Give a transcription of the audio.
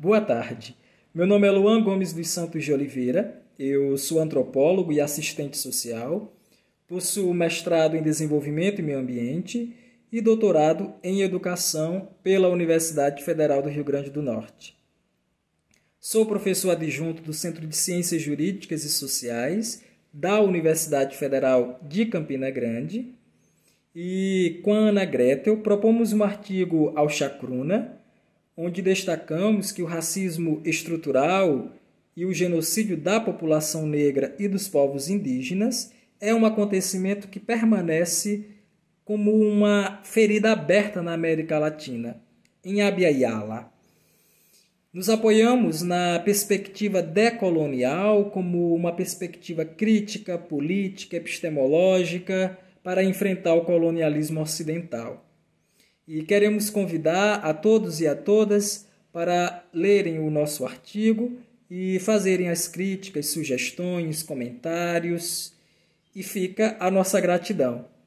Boa tarde. Meu nome é Luan Gomes dos Santos de Oliveira. Eu sou antropólogo e assistente social. Possuo mestrado em Desenvolvimento e Meio Ambiente e doutorado em Educação pela Universidade Federal do Rio Grande do Norte. Sou professor adjunto do Centro de Ciências Jurídicas e Sociais da Universidade Federal de Campina Grande. E com a Ana Gretel propomos um artigo ao Chacruna onde destacamos que o racismo estrutural e o genocídio da população negra e dos povos indígenas é um acontecimento que permanece como uma ferida aberta na América Latina, em Abiyala. Nos apoiamos na perspectiva decolonial como uma perspectiva crítica, política, epistemológica para enfrentar o colonialismo ocidental e queremos convidar a todos e a todas para lerem o nosso artigo e fazerem as críticas, sugestões, comentários e fica a nossa gratidão.